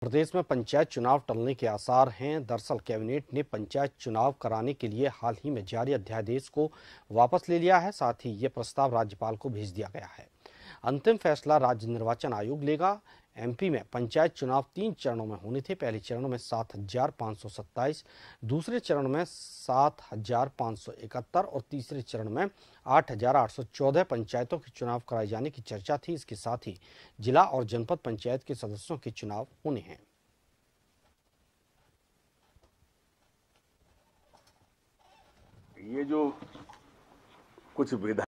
प्रदेश में पंचायत चुनाव टलने के आसार हैं दरअसल कैबिनेट ने पंचायत चुनाव कराने के लिए हाल ही में जारी अध्यादेश को वापस ले लिया है साथ ही ये प्रस्ताव राज्यपाल को भेज दिया गया है अंतिम फैसला राज्य निर्वाचन आयोग लेगा एमपी में पंचायत चुनाव तीन चरणों में होने थे पहले चरण में सात हजार पाँच सौ सत्ताईस दूसरे चरण में सात हजार पाँच सौ इकहत्तर और तीसरे चरण में आठ हजार आठ सौ चौदह पंचायतों के चुनाव कराए जाने की चर्चा थी इसके साथ ही जिला और जनपद पंचायत के सदस्यों के चुनाव होने हैं ये जो कुछ विधा